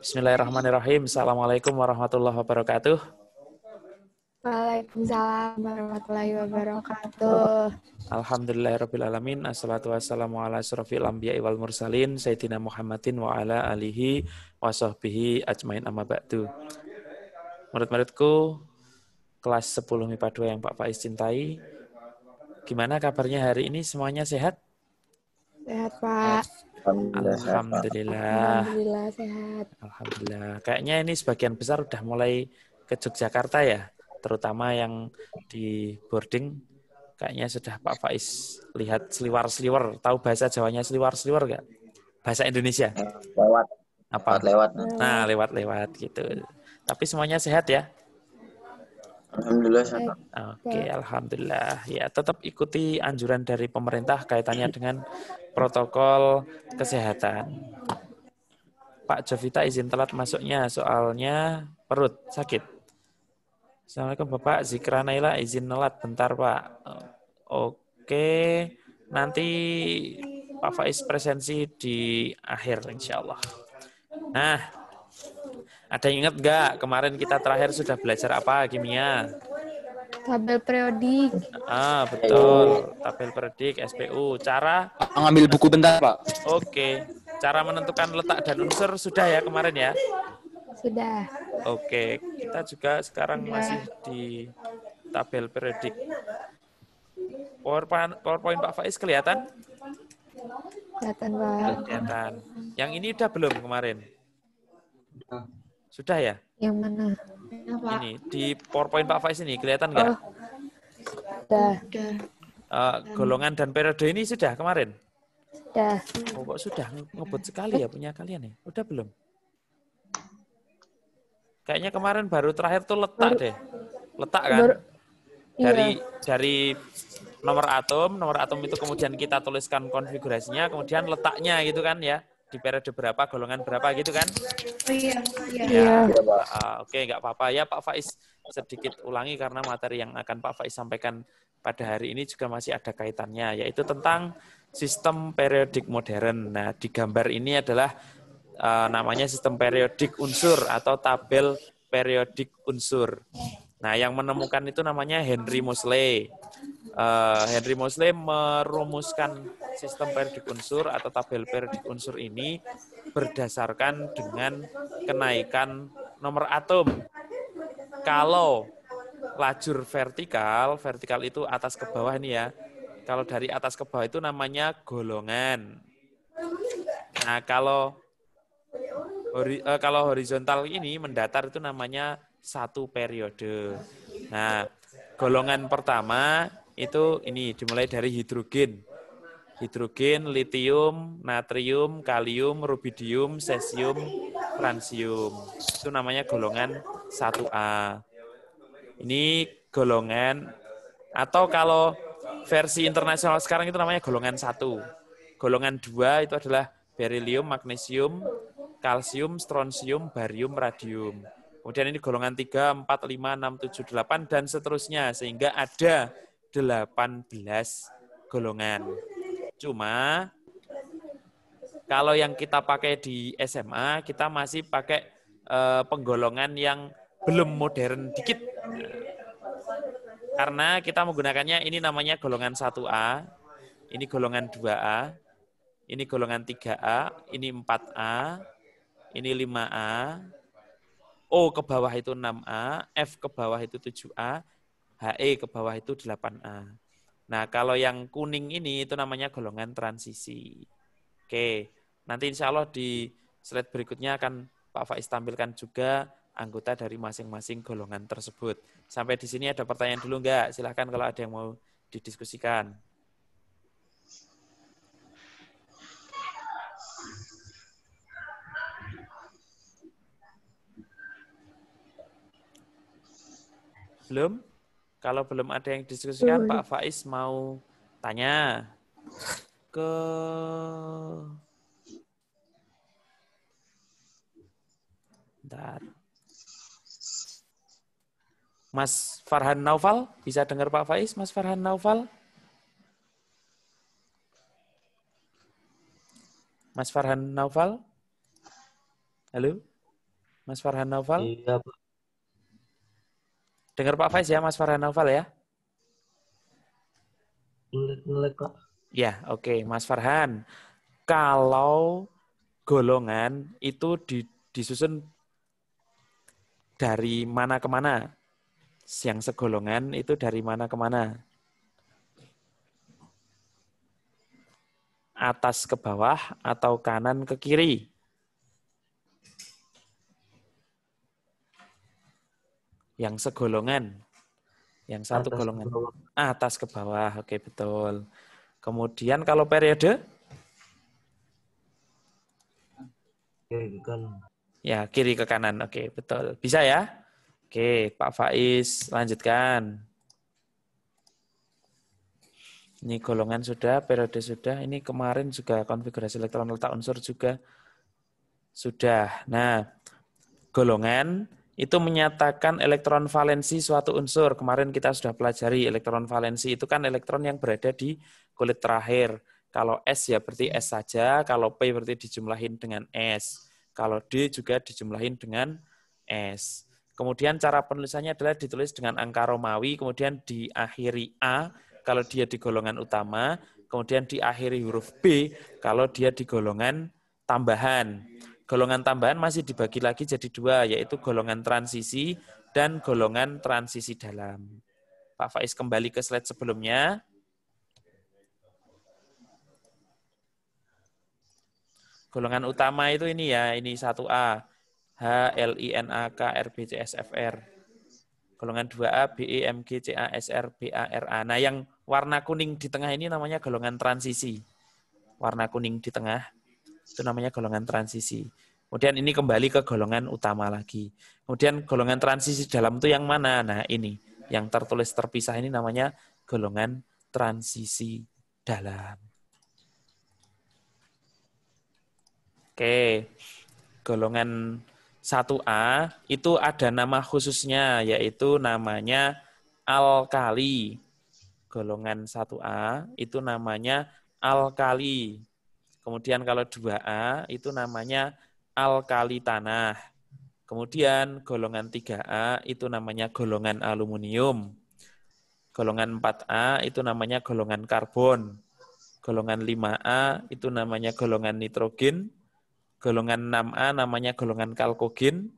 Bismillahirrahmanirrahim. Assalamualaikum warahmatullahi wabarakatuh. Waalaikumsalam warahmatullahi wabarakatuh. Alhamdulillahirrahmanirrahim. Assalatu wassalamu ala surafil anbiya wal mursalin. Sayyidina Muhammadin wa ala alihi wa sahbihi ajmain amma ba'du. Murid-muridku, kelas 10 MIPA 2 yang Pak Faiz cintai. Gimana kabarnya hari ini? Semuanya sehat? Sehat, Pak. Alhamdulillah, Alhamdulillah. sehat. Alhamdulillah. Kayaknya ini sebagian besar udah mulai ke Yogyakarta ya, terutama yang di boarding. Kayaknya sudah Pak Faiz lihat seliwar-seliwar. Tahu bahasa Jawanya seliwar-seliwar nggak? Bahasa Indonesia? Lewat. Apa? lewat. Nah, lewat-lewat gitu. Tapi semuanya sehat ya? Alhamdulillah Oke, okay, alhamdulillah. Ya, tetap ikuti anjuran dari pemerintah kaitannya dengan protokol kesehatan. Pak Jovita izin telat masuknya, soalnya perut sakit. Assalamualaikum Bapak, Zikra Naila izin telat bentar Pak. Oke, nanti Pak Faiz presensi di akhir Insyaallah. Allah. Nah, ada yang ingat nggak kemarin kita terakhir sudah belajar apa kimia? Tabel periodik. Ah, betul. Tabel periodik SPU. Cara ngambil buku bentar, Pak. Oke. Cara menentukan letak dan unsur sudah ya kemarin ya? Sudah. Oke, kita juga sekarang sudah. masih di tabel periodik. PowerPoint, PowerPoint Pak Faiz kelihatan? Kelihatan, Pak. Kelihatan. Yang ini udah belum kemarin? Sudah ya? Yang mana? Ini di PowerPoint Pak Faiz ini kelihatan nggak? Oh. Sudah. Uh, golongan dan periode ini sudah kemarin? Sudah. Oh, kok sudah ngebut sekali ya punya kalian ya? Udah belum? Kayaknya kemarin baru terakhir tuh letak deh. Letak kan? Baru, iya. dari dari nomor atom, nomor atom itu kemudian kita tuliskan konfigurasinya, kemudian letaknya gitu kan ya, di periode berapa, golongan berapa gitu kan? Iya. Iya. Ya, Uh, Oke, okay, nggak apa-apa ya Pak Faiz sedikit ulangi karena materi yang akan Pak Faiz sampaikan pada hari ini juga masih ada kaitannya yaitu tentang sistem periodik modern. Nah, di gambar ini adalah uh, namanya sistem periodik unsur atau tabel periodik unsur. Nah, yang menemukan itu namanya Henry Mosley. Uh, Henry Mosley merumuskan sistem periodik unsur atau tabel periodik unsur ini berdasarkan dengan kenaikan nomor atom. Kalau lajur vertikal, vertikal itu atas ke bawah ini ya. Kalau dari atas ke bawah itu namanya golongan. Nah, kalau hori, uh, kalau horizontal ini mendatar itu namanya satu periode. Nah, golongan pertama itu ini dimulai dari hidrogen. Hidrogen, litium, natrium, kalium, rubidium, cesium, fransium. Itu namanya golongan 1A. Ini golongan atau kalau versi internasional sekarang itu namanya golongan 1. Golongan 2 itu adalah beryllium, magnesium, kalsium, strontium, barium, radium. Kemudian ini golongan 3, 4, 5, 6, 7, 8, dan seterusnya. Sehingga ada 18 golongan. Cuma kalau yang kita pakai di SMA, kita masih pakai eh, penggolongan yang belum modern dikit. Karena kita menggunakannya, ini namanya golongan 1A, ini golongan 2A, ini golongan 3A, ini 4A, ini 5A. O ke bawah itu 6A. F ke bawah itu 7A. HE ke bawah itu 8A. Nah, kalau yang kuning ini itu namanya golongan transisi. Oke, nanti insya Allah di slide berikutnya akan Pak Faiz tampilkan juga anggota dari masing-masing golongan tersebut. Sampai di sini ada pertanyaan dulu enggak? Silahkan kalau ada yang mau didiskusikan. Belum? Kalau belum ada yang diskusikan Pak Faiz mau tanya ke Bentar. Mas Farhan Naufal, bisa dengar Pak Faiz, Mas Farhan Naufal? Mas Farhan Naufal? Halo? Mas Farhan Naufal? Iya, Pak. Dengar Pak Faiz ya, Mas Farhan Novel ya? Melek, Pak. Ya, oke. Okay. Mas Farhan, kalau golongan itu di, disusun dari mana ke mana? Yang segolongan itu dari mana ke mana? Atas ke bawah atau kanan ke kiri? yang segolongan. Yang satu atas golongan. Ke Atas ke bawah. Oke, betul. Kemudian kalau periode? Kiri ke kanan. Ya, kiri ke kanan. Oke, betul. Bisa ya? Oke, Pak Faiz, lanjutkan. Ini golongan sudah, periode sudah. Ini kemarin juga konfigurasi elektron letak unsur juga sudah. Nah, golongan itu menyatakan elektron valensi suatu unsur. Kemarin kita sudah pelajari elektron valensi itu kan elektron yang berada di kulit terakhir. Kalau S ya berarti S saja, kalau P berarti dijumlahin dengan S. Kalau D juga dijumlahin dengan S. Kemudian cara penulisannya adalah ditulis dengan angka Romawi, kemudian diakhiri A kalau dia di golongan utama, kemudian diakhiri huruf B kalau dia di golongan tambahan. Golongan tambahan masih dibagi lagi jadi dua, yaitu golongan transisi dan golongan transisi dalam. Pak Faiz kembali ke slide sebelumnya. Golongan utama itu ini ya, ini 1A. H, L, I, N, A, K, R, B, C, S, F, R. Golongan 2A, B, E, M, G, C, A, S, R, B, A, R, A. Nah, yang warna kuning di tengah ini namanya golongan transisi. Warna kuning di tengah. Itu namanya golongan transisi. Kemudian ini kembali ke golongan utama lagi. Kemudian golongan transisi dalam itu yang mana? Nah ini, yang tertulis terpisah ini namanya golongan transisi dalam. Oke, golongan 1A itu ada nama khususnya, yaitu namanya alkali. Golongan 1A itu namanya alkali. Kemudian kalau 2A itu namanya alkali tanah. Kemudian golongan 3A itu namanya golongan aluminium. Golongan 4A itu namanya golongan karbon. Golongan 5A itu namanya golongan nitrogen. Golongan 6A namanya golongan kalkogen.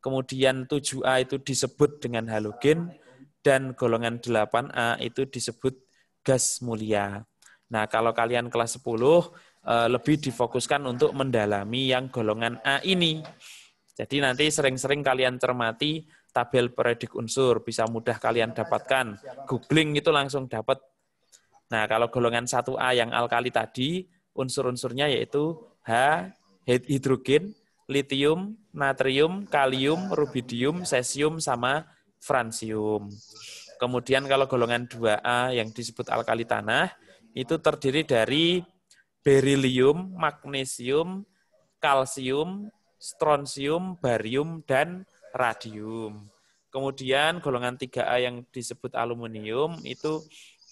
Kemudian 7A itu disebut dengan halogen dan golongan 8A itu disebut gas mulia. Nah, kalau kalian kelas 10 Eh, lebih difokuskan untuk mendalami yang golongan A ini. Jadi nanti sering-sering kalian cermati tabel predik unsur, bisa mudah kalian dapatkan. Googling itu langsung dapat. Nah, kalau golongan 1A yang alkali tadi, unsur-unsurnya yaitu H, hidrogen, litium, natrium, kalium, rubidium, cesium, sama fransium. Kemudian kalau golongan 2A yang disebut alkali tanah, itu terdiri dari berilium, magnesium, kalsium, strontium, barium, dan radium. Kemudian golongan 3A yang disebut aluminium itu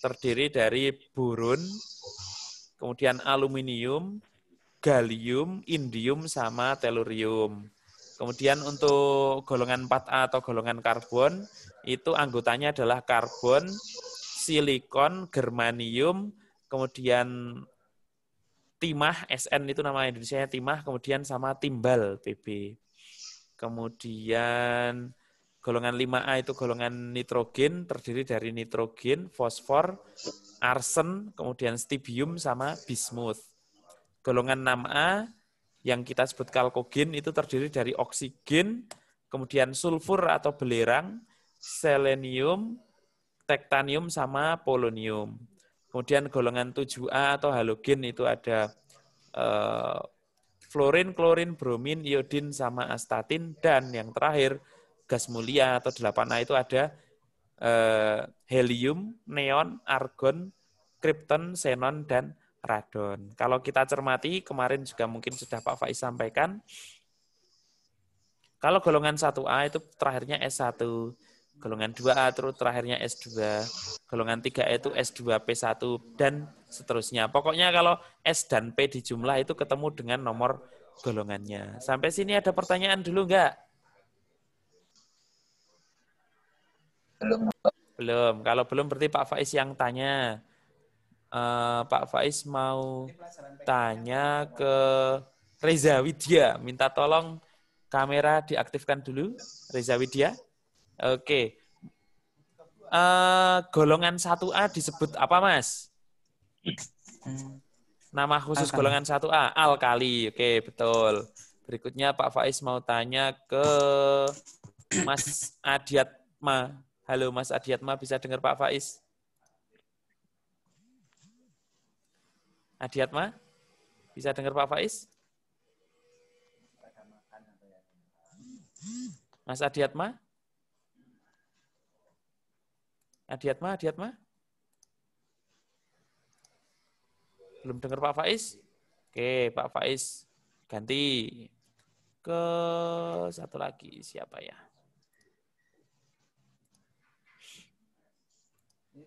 terdiri dari burun, kemudian aluminium, galium, indium, sama telurium. Kemudian untuk golongan 4A atau golongan karbon, itu anggotanya adalah karbon, silikon, germanium, kemudian Timah SN itu nama Indonesia Timah kemudian sama Timbal PB kemudian golongan 5A itu golongan nitrogen terdiri dari nitrogen, fosfor, arsen, kemudian stibium sama bismuth. Golongan 6A yang kita sebut kalkogen itu terdiri dari oksigen, kemudian sulfur atau belerang, selenium, tektanium sama polonium. Kemudian golongan 7A atau halogen itu ada eh, fluorin, klorin, bromin, iodin, sama astatin, dan yang terakhir gas mulia atau 8A itu ada eh, helium, neon, argon, krypton, xenon, dan radon. Kalau kita cermati, kemarin juga mungkin sudah Pak Faiz sampaikan, kalau golongan 1A itu terakhirnya S1 golongan 2A terus terakhirnya S2, golongan 3E itu S2, P1, dan seterusnya. Pokoknya kalau S dan P di jumlah itu ketemu dengan nomor golongannya. Sampai sini ada pertanyaan dulu enggak? Belum. Belum. Kalau belum berarti Pak Faiz yang tanya. Uh, Pak Faiz mau tanya ke Reza Widya. Minta tolong kamera diaktifkan dulu. Reza Widya. Oke. Uh, golongan 1A disebut apa, Mas? Nama khusus Alkali. golongan 1A, alkali. Oke, betul. Berikutnya Pak Faiz mau tanya ke Mas Adiatma. Halo Mas Adiatma, bisa dengar Pak Faiz? Adiatma, bisa dengar Pak Faiz? Mas Adiatma? Adiatma, Adiatma? Belum dengar Pak Faiz? Oke, Pak Faiz ganti ke satu lagi siapa ya? ya?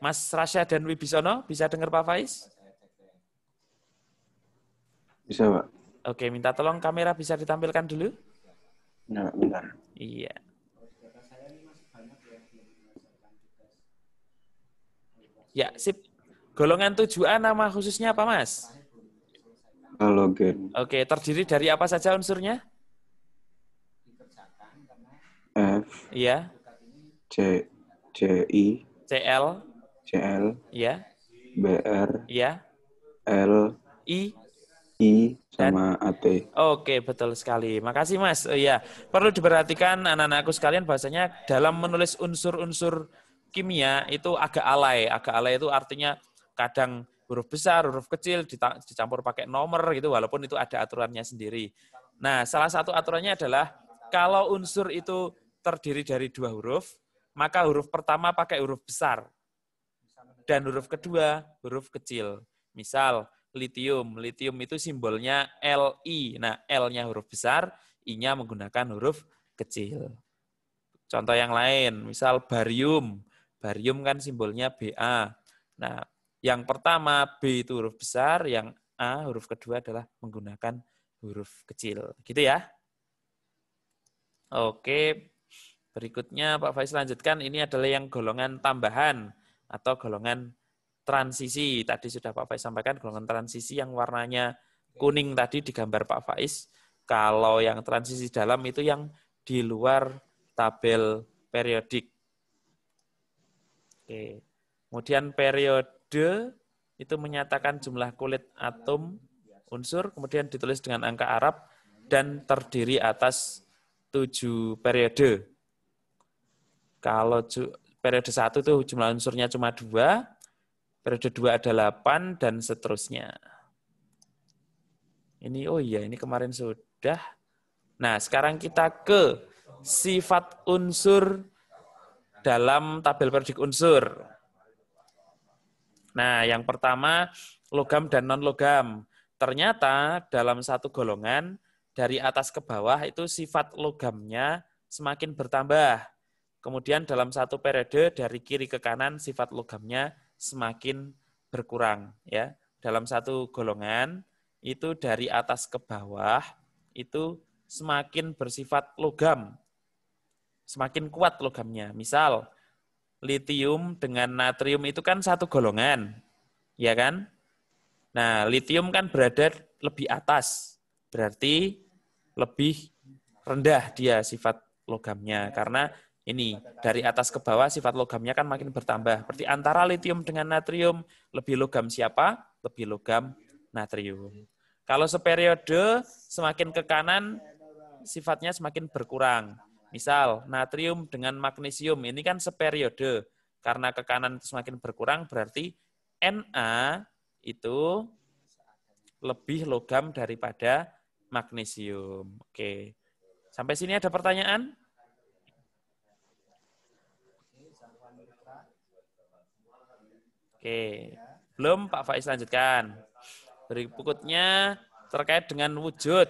Mas Rasya dan Wibisono bisa dengar Pak Faiz? Bisa, Pak. Oke, minta tolong kamera bisa ditampilkan dulu? Nah, bentar. Iya. Ya, sip. Golongan tujuan nama khususnya apa, Mas? Halogen. Oke, terdiri dari apa saja unsurnya? F. Iya. C C I C C L. L. Iya. B R. Iya. L I I sama A T. Oke, betul sekali. Makasih Mas. Oh, iya. perlu diperhatikan anak-anakku sekalian bahasanya dalam menulis unsur-unsur kimia itu agak alay. Agak alay itu artinya kadang huruf besar, huruf kecil dicampur pakai nomor gitu walaupun itu ada aturannya sendiri. Nah, salah satu aturannya adalah kalau unsur itu terdiri dari dua huruf, maka huruf pertama pakai huruf besar dan huruf kedua huruf kecil. Misal litium, litium itu simbolnya Li. Nah, L-nya huruf besar, I-nya menggunakan huruf kecil. Contoh yang lain, misal barium. Barium kan simbolnya BA. Nah, yang pertama B itu huruf besar, yang A huruf kedua adalah menggunakan huruf kecil. Gitu ya. Oke, berikutnya Pak Faiz lanjutkan. Ini adalah yang golongan tambahan atau golongan transisi. Tadi sudah Pak Faiz sampaikan golongan transisi yang warnanya kuning tadi di gambar Pak Faiz. Kalau yang transisi dalam itu yang di luar tabel periodik. Oke. Kemudian periode itu menyatakan jumlah kulit atom unsur, kemudian ditulis dengan angka Arab dan terdiri atas tujuh periode. Kalau periode satu itu jumlah unsurnya cuma dua, periode dua ada delapan dan seterusnya. Ini oh iya ini kemarin sudah. Nah sekarang kita ke sifat unsur dalam tabel periodik unsur. Nah, yang pertama logam dan non logam. Ternyata dalam satu golongan dari atas ke bawah itu sifat logamnya semakin bertambah. Kemudian dalam satu periode dari kiri ke kanan sifat logamnya semakin berkurang ya. Dalam satu golongan itu dari atas ke bawah itu semakin bersifat logam semakin kuat logamnya. Misal, litium dengan natrium itu kan satu golongan, ya kan? Nah, litium kan berada lebih atas, berarti lebih rendah dia sifat logamnya karena ini dari atas ke bawah sifat logamnya kan makin bertambah. Berarti antara litium dengan natrium lebih logam siapa? Lebih logam natrium. Kalau seperiode semakin ke kanan sifatnya semakin berkurang. Misal, natrium dengan magnesium ini kan seperiode. Karena ke kanan itu semakin berkurang, berarti Na itu lebih logam daripada magnesium. Oke. Sampai sini ada pertanyaan? Oke. Belum Pak Faiz lanjutkan. Berikutnya terkait dengan wujud.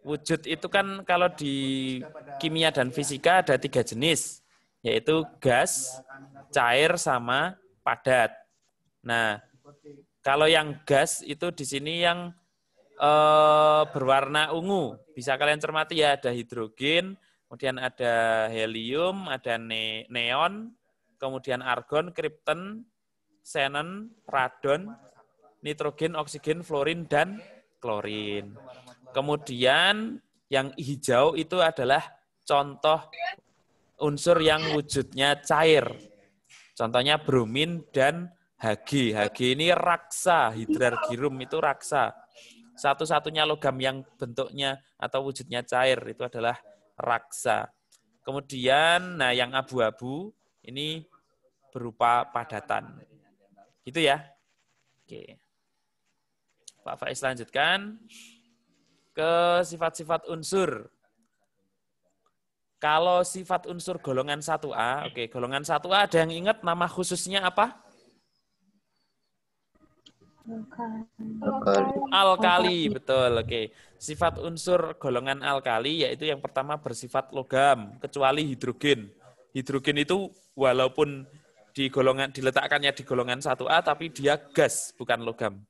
Wujud itu kan kalau di kimia dan fisika ada tiga jenis, yaitu gas, cair, sama padat. Nah, kalau yang gas itu di sini yang eh, berwarna ungu. Bisa kalian cermati ya, ada hidrogen, kemudian ada helium, ada ne neon, kemudian argon, kripton, xenon, radon, nitrogen, oksigen, fluorin, dan klorin. Kemudian yang hijau itu adalah contoh unsur yang wujudnya cair. Contohnya bromin dan Hagi. Hagi ini raksa, hidrargirum itu raksa. Satu-satunya logam yang bentuknya atau wujudnya cair itu adalah raksa. Kemudian, nah yang abu-abu ini berupa padatan. Gitu ya. Oke. Pak Faiz lanjutkan ke sifat-sifat unsur. Kalau sifat unsur golongan 1A, oke, okay, golongan 1A ada yang ingat nama khususnya apa? Alkali, betul. Oke. Okay. Sifat unsur golongan alkali yaitu yang pertama bersifat logam kecuali hidrogen. Hidrogen itu walaupun di golongan diletakkannya di golongan 1A tapi dia gas bukan logam.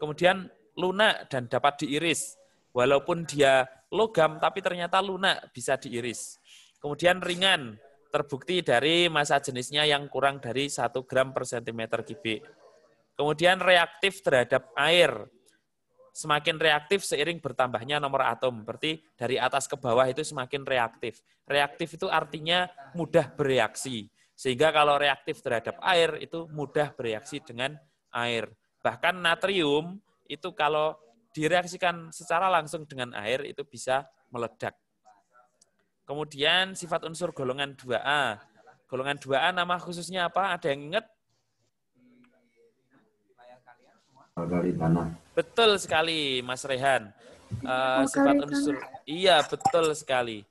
Kemudian lunak dan dapat diiris. Walaupun dia logam, tapi ternyata lunak, bisa diiris. Kemudian ringan, terbukti dari massa jenisnya yang kurang dari 1 gram per cm kubik. Kemudian reaktif terhadap air. Semakin reaktif seiring bertambahnya nomor atom. Berarti dari atas ke bawah itu semakin reaktif. Reaktif itu artinya mudah bereaksi. Sehingga kalau reaktif terhadap air itu mudah bereaksi dengan air. Bahkan natrium itu kalau direaksikan secara langsung dengan air itu bisa meledak. Kemudian sifat unsur golongan 2A. Golongan 2A nama khususnya apa? Ada yang ingat? Betul sekali, Mas Rehan. Uh, sifat unsur. Iya, betul sekali.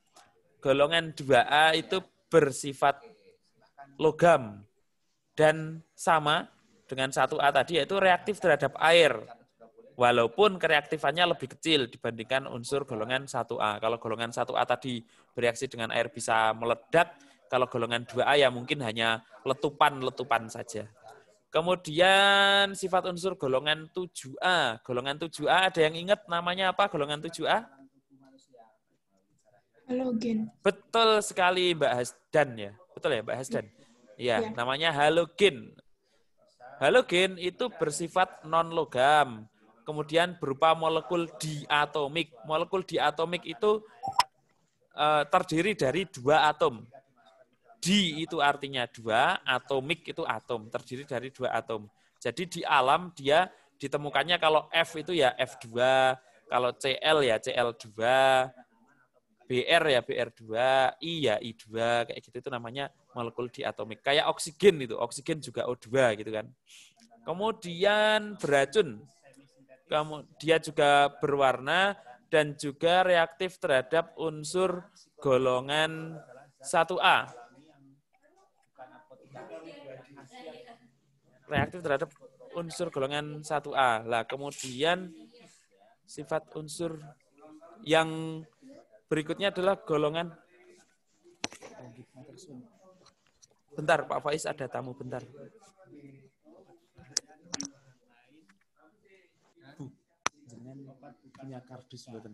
Golongan 2A itu bersifat logam dan sama dengan satu A tadi yaitu reaktif terhadap air. Walaupun kereaktifannya lebih kecil dibandingkan unsur golongan 1A. Kalau golongan 1A tadi bereaksi dengan air bisa meledak, kalau golongan 2A ya mungkin hanya letupan-letupan saja. Kemudian sifat unsur golongan 7A. Golongan 7A ada yang ingat namanya apa golongan 7A? Halogen. Betul sekali Mbak Hasdan ya. Betul ya Mbak Hasdan? Ya. Iya, ya. namanya halogen. Halogen itu bersifat non logam kemudian berupa molekul diatomik. Molekul diatomik itu eh, terdiri dari dua atom. Di itu artinya dua, atomik itu atom, terdiri dari dua atom. Jadi di alam dia ditemukannya kalau F itu ya F2, kalau CL ya CL2, BR ya BR2, I ya I2, kayak gitu itu namanya molekul diatomik. Kayak oksigen itu, oksigen juga O2 gitu kan. Kemudian beracun, kamu dia juga berwarna dan juga reaktif terhadap unsur golongan 1A. Reaktif terhadap unsur golongan 1A. Lah, kemudian sifat unsur yang berikutnya adalah golongan Bentar, Pak Faiz ada tamu bentar. punya kardus mboten?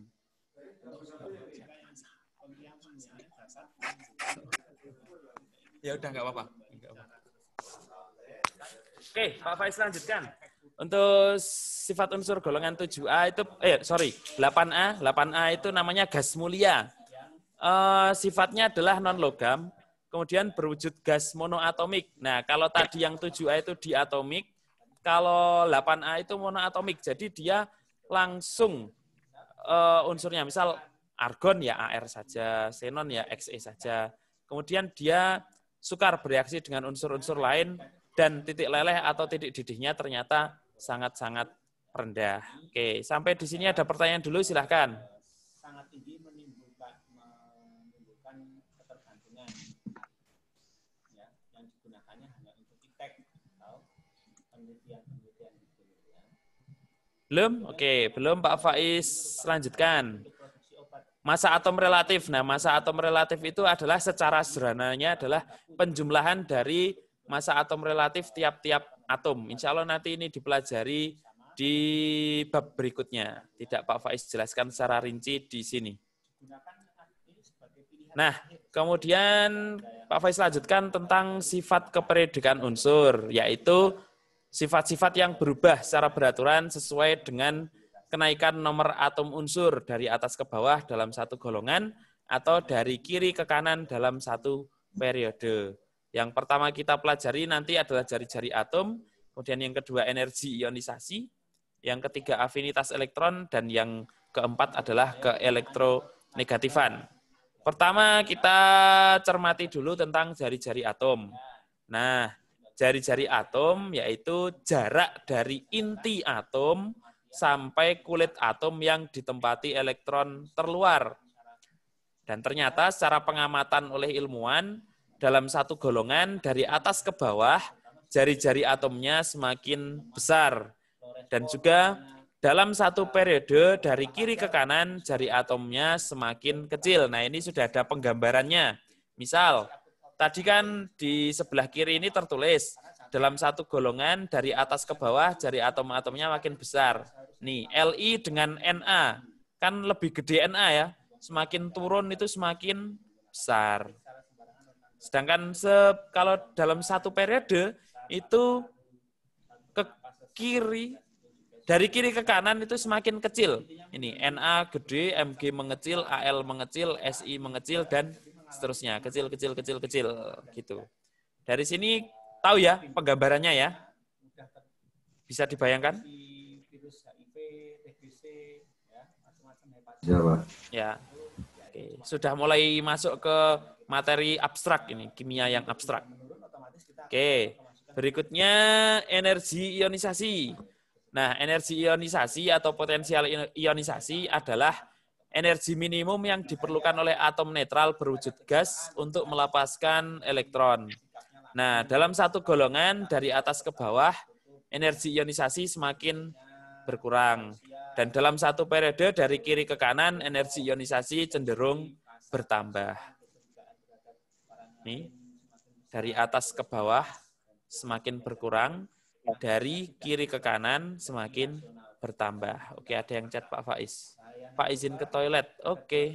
Ya udah nggak apa-apa. Oke, Pak Faiz lanjutkan. Untuk sifat unsur golongan 7A itu, eh sorry, 8A, 8A itu namanya gas mulia. Eh, sifatnya adalah non logam, kemudian berwujud gas monoatomik. Nah, kalau tadi yang 7A itu diatomik, kalau 8A itu monoatomik. Jadi dia langsung uh, unsurnya. Misal argon ya AR saja, xenon ya XE saja. Kemudian dia sukar bereaksi dengan unsur-unsur lain dan titik leleh atau titik didihnya ternyata sangat-sangat rendah. Oke, sampai di sini ada pertanyaan dulu silahkan. Belum? Oke, okay. belum Pak Faiz lanjutkan. Masa atom relatif. Nah, masa atom relatif itu adalah secara sederhananya adalah penjumlahan dari masa atom relatif tiap-tiap atom. Insya Allah nanti ini dipelajari di bab berikutnya. Tidak Pak Faiz jelaskan secara rinci di sini. Nah, kemudian Pak Faiz lanjutkan tentang sifat keperiodekan unsur, yaitu sifat-sifat yang berubah secara beraturan sesuai dengan kenaikan nomor atom unsur dari atas ke bawah dalam satu golongan atau dari kiri ke kanan dalam satu periode. Yang pertama kita pelajari nanti adalah jari-jari atom, kemudian yang kedua energi ionisasi, yang ketiga afinitas elektron, dan yang keempat adalah keelektronegatifan. Pertama kita cermati dulu tentang jari-jari atom. Nah, jari-jari atom yaitu jarak dari inti atom sampai kulit atom yang ditempati elektron terluar. Dan ternyata secara pengamatan oleh ilmuwan, dalam satu golongan dari atas ke bawah, jari-jari atomnya semakin besar. Dan juga dalam satu periode dari kiri ke kanan, jari atomnya semakin kecil. Nah ini sudah ada penggambarannya. Misal, Tadi kan di sebelah kiri ini tertulis dalam satu golongan dari atas ke bawah jari atom-atomnya makin besar. Nih, Li dengan Na kan lebih gede Na ya. Semakin turun itu semakin besar. Sedangkan se kalau dalam satu periode itu ke kiri dari kiri ke kanan itu semakin kecil. Ini Na gede, Mg mengecil, Al mengecil, Si mengecil dan seterusnya kecil kecil kecil kecil gitu dari sini tahu ya penggambarannya ya bisa dibayangkan ya, ya Oke. sudah mulai masuk ke materi abstrak ini kimia yang abstrak Oke berikutnya energi ionisasi nah energi ionisasi atau potensial ionisasi adalah energi minimum yang diperlukan oleh atom netral berwujud gas untuk melepaskan elektron. Nah, dalam satu golongan dari atas ke bawah, energi ionisasi semakin berkurang. Dan dalam satu periode dari kiri ke kanan, energi ionisasi cenderung bertambah. Nih, dari atas ke bawah semakin berkurang, dari kiri ke kanan semakin bertambah. Oke, ada yang chat Pak Faiz. Pak izin ke toilet. Oke. Okay.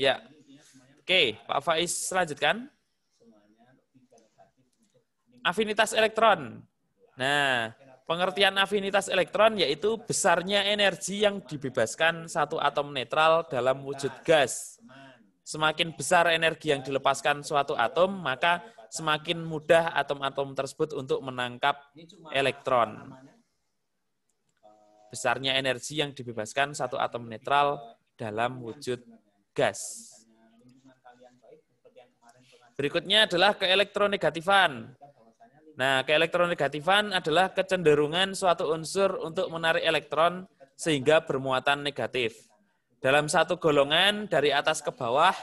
Ya. Oke, okay, Pak Faiz selanjutkan. Afinitas elektron. Nah, pengertian afinitas elektron yaitu besarnya energi yang dibebaskan satu atom netral dalam wujud gas. Semakin besar energi yang dilepaskan suatu atom, maka semakin mudah atom-atom tersebut untuk menangkap elektron besarnya energi yang dibebaskan satu atom netral dalam wujud gas. Berikutnya adalah keelektronegatifan. Nah, keelektronegatifan adalah kecenderungan suatu unsur untuk menarik elektron sehingga bermuatan negatif. Dalam satu golongan dari atas ke bawah,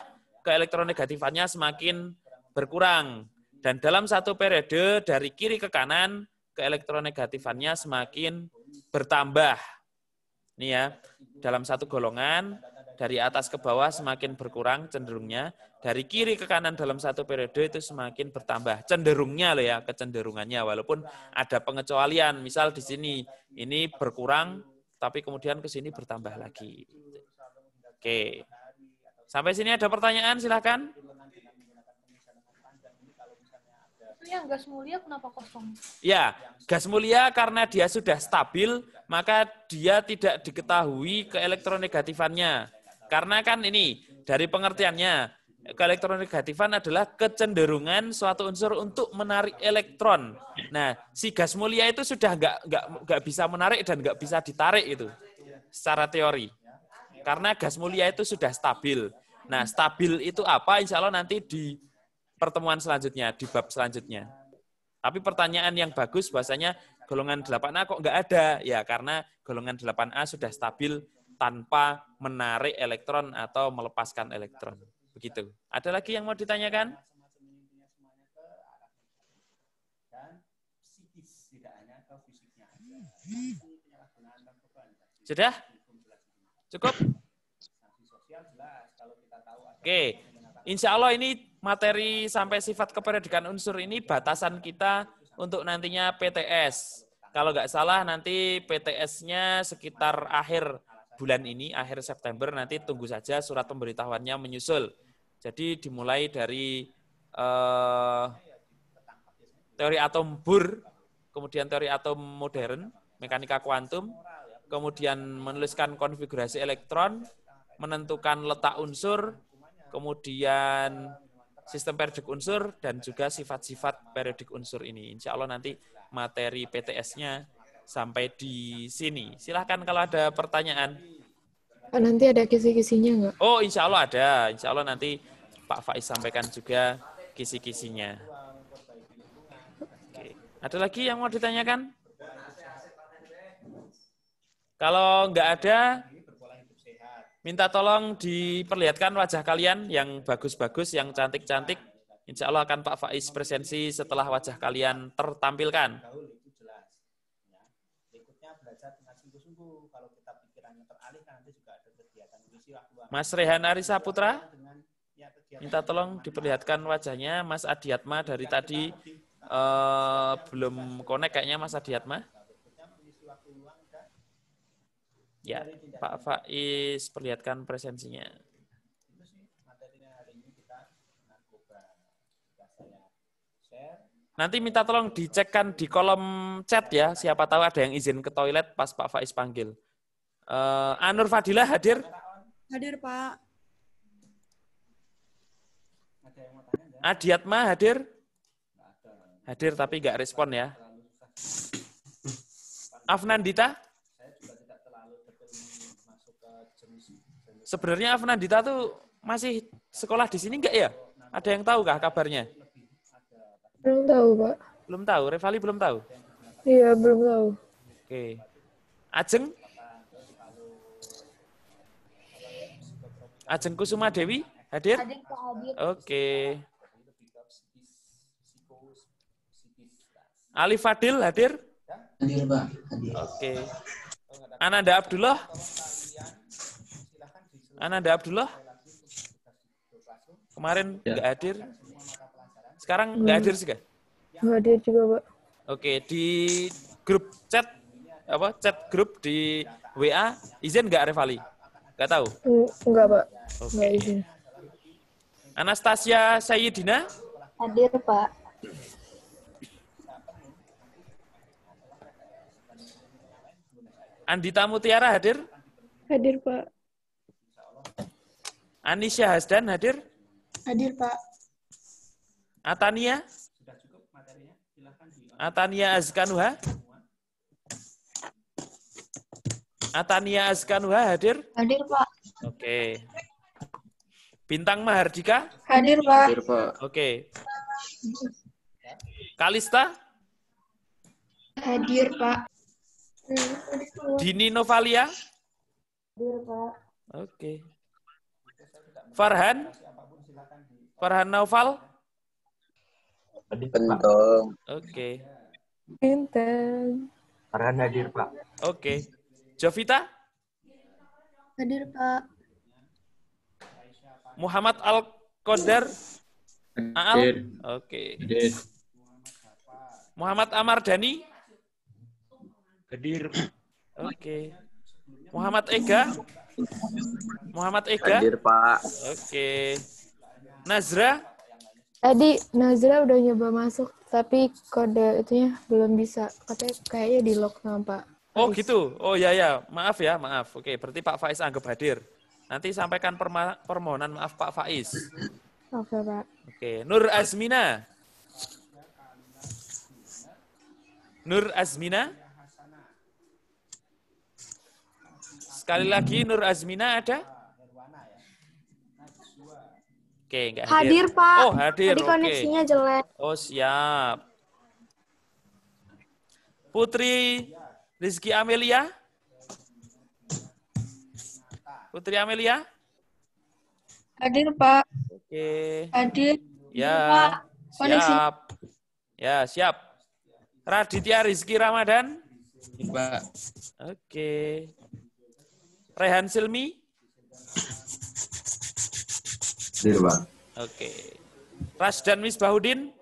keelektronegatifannya semakin berkurang. Dan dalam satu periode dari kiri ke kanan, keelektronegatifannya semakin bertambah. Nih ya, dalam satu golongan dari atas ke bawah semakin berkurang cenderungnya, dari kiri ke kanan dalam satu periode itu semakin bertambah cenderungnya loh ya, kecenderungannya walaupun ada pengecualian. Misal di sini ini berkurang tapi kemudian ke sini bertambah lagi. Oke. Sampai sini ada pertanyaan silahkan. maksudnya gas mulia kenapa kosong? Ya, gas mulia karena dia sudah stabil, maka dia tidak diketahui ke Karena kan ini, dari pengertiannya, ke elektronegatifan adalah kecenderungan suatu unsur untuk menarik elektron. Nah, si gas mulia itu sudah nggak nggak nggak bisa menarik dan nggak bisa ditarik itu secara teori. Karena gas mulia itu sudah stabil. Nah, stabil itu apa? Insya Allah nanti di pertemuan selanjutnya, di bab selanjutnya. Tapi pertanyaan yang bagus bahasanya golongan 8A kok nggak ada? Ya karena golongan 8A sudah stabil tanpa menarik elektron atau melepaskan elektron. Begitu. Ada lagi yang mau ditanyakan? Sudah? Cukup? Oke. Insya Allah ini materi sampai sifat keperedikan unsur ini batasan kita untuk nantinya PTS. Kalau nggak salah nanti PTS-nya sekitar akhir bulan ini, akhir September, nanti tunggu saja surat pemberitahuannya menyusul. Jadi dimulai dari eh, teori atom bur, kemudian teori atom modern, mekanika kuantum, kemudian menuliskan konfigurasi elektron, menentukan letak unsur, kemudian sistem periodik unsur dan juga sifat-sifat periodik unsur ini. Insya Allah nanti materi PTS-nya sampai di sini. Silahkan kalau ada pertanyaan. nanti ada kisi-kisinya nggak? Oh, insya Allah ada. Insya Allah nanti Pak Faiz sampaikan juga kisi-kisinya. Oke. Ada lagi yang mau ditanyakan? Kalau nggak ada, Minta tolong diperlihatkan wajah kalian yang bagus-bagus, yang cantik-cantik. Insya Allah akan Pak Faiz presensi setelah wajah kalian tertampilkan. Ya. Mas Rehan Arisa Putra, ya, minta tolong diperlihatkan wajahnya Mas Adiatma dari tadi uh, belum konek, kayaknya Mas Adiatma. Ya, Pak Faiz perlihatkan presensinya. Nanti minta tolong dicekkan di kolom chat ya, siapa tahu ada yang izin ke toilet pas Pak Faiz panggil. Uh, Anur Fadila hadir? Hadir, Pak. Adiatma hadir? Hadir tapi nggak respon ya. Afnandita? Sebenarnya Afnandita tuh masih sekolah di sini enggak ya? Ada yang tahu kah kabarnya? Belum tahu, Pak. Belum tahu, Revali belum tahu. Iya, belum tahu. Oke. Ajeng? Ajeng Kusuma Dewi hadir? Oke. Okay. Ali Fadil hadir? Hadir, Pak. Oke. Ananda Abdullah? Ananda Abdullah kemarin ya. nggak ya. hadir. Sekarang nggak hmm. hadir sih, kak. Nggak hadir juga, Pak. Oke, di grup chat apa chat grup di WA izin nggak Revali? Nggak tahu? Hmm, nggak, Pak. Oke. Nggak izin. Anastasia Sayyidina? Hadir, Pak. Andita Mutiara hadir? Hadir, Pak. Anisha Hasdan hadir? Hadir, Pak. Atania? Sudah cukup materinya. Silakan. Atania Azkanuha? Atania Azkanuha hadir? Hadir, Pak. Oke. Bintang Mahardika? Hadir, Pak. Hadir, Pak. Oke. Kalista? Hadir, Pak. Dini Novalia? Hadir, Pak. Oke. Farhan? Farhan Naufal? Bentong. Oke. Okay. Pinten. Farhan hadir, Pak. Oke. Okay. Jovita? Hadir, Pak. Muhammad Al-Qadar? Hadir. Oke. Okay. Muhammad Amar Dhani? Hadir. Oke. Okay. Muhammad Ega. Muhammad Ega. Hadir, Pak. Oke. Nazra? Tadi Nazra udah nyoba masuk, tapi kode itunya belum bisa. Katanya kayaknya di lock sama Pak. Oh, Faiz. Oh gitu? Oh ya ya, maaf ya, maaf. Oke, berarti Pak Faiz anggap hadir. Nanti sampaikan permohonan maaf Pak Faiz. Oke Pak. Oke, Nur Azmina. Nur Azmina? Sekali lagi Nur Azmina ada? Ah, ya. Oke, enggak hadir. Hadir, Pak. Oh, hadir. Tadi koneksinya Oke. jelek. Oh, siap. Putri Rizky Amelia? Putri Amelia? Hadir, Pak. Oke. Hadir. Ya. Iya, Pak. Koneksi. Siap. Ya, siap. Raditya Rizky Ramadan? Iya, Pak. Oke. Rehan Silmi? Hadir, Pak. Oke. Ras Miss Misbahudin?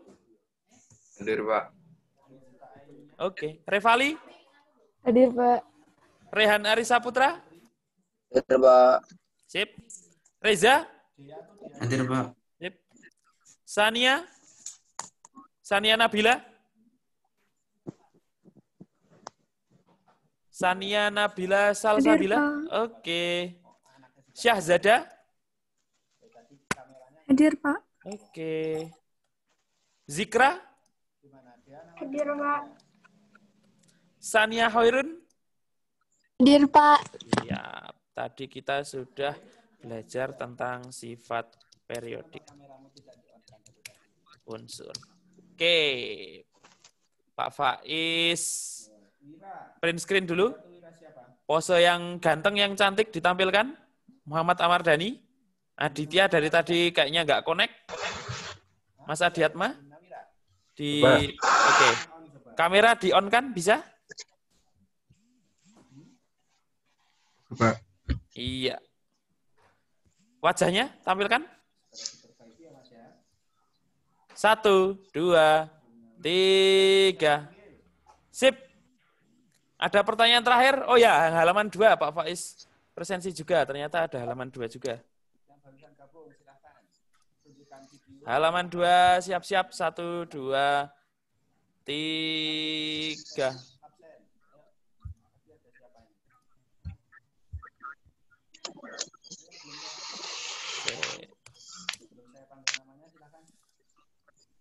Hadir, Pak. Oke. Revali? Hadir, Pak. Rehan Arisa Putra? Hadir, Pak. Sip. Reza? Hadir, Pak. Sip. Sania? Sania Nabila? Sania Nabila Salsabila. Oke. Okay. Syahzada? Hadir, Pak. Oke. Okay. Zikra? Hadir, Pak. Sania Hoirun? Hadir, Pak. Ya, tadi kita sudah belajar tentang sifat periodik unsur. Oke. Okay. Pak Faiz, Print screen dulu. Pose yang ganteng, yang cantik ditampilkan. Muhammad Dhani. Aditya dari tadi kayaknya nggak connect. Mas Adiatma. Di Oke. Okay. Kamera di on kan bisa? Coba. Iya. Wajahnya tampilkan. Satu, dua, tiga. Sip. Ada pertanyaan terakhir? Oh ya, halaman dua, Pak Faiz. Presensi juga, ternyata ada halaman dua juga. Halaman dua, siap-siap. satu, dua, tiga.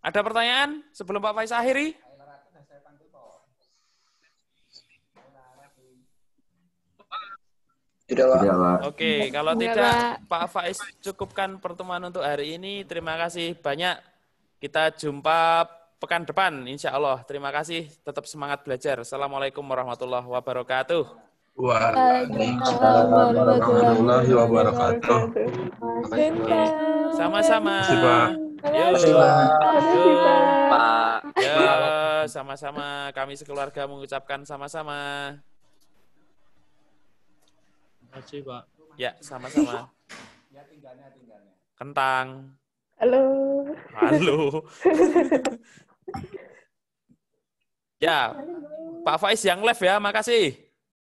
Ada pertanyaan sebelum Pak Faiz akhiri? Tidak, Pak. Tidak, Pak. Oke, kalau tidak, tidak Pak Faiz cukupkan pertemuan untuk hari ini. Terima kasih banyak. Kita jumpa pekan depan, insya Allah. Terima kasih. Tetap semangat belajar. Assalamualaikum warahmatullahi wabarakatuh. Waalaikumsalam warahmatullahi wabarakatuh. Sama-sama. Ya, sama-sama. Kami sekeluarga mengucapkan sama-sama kasih Pak. Ya, sama-sama. Ya, tinggalnya, tinggalnya. Kentang. Halo. Halo. ya, Pak Faiz yang live ya, makasih.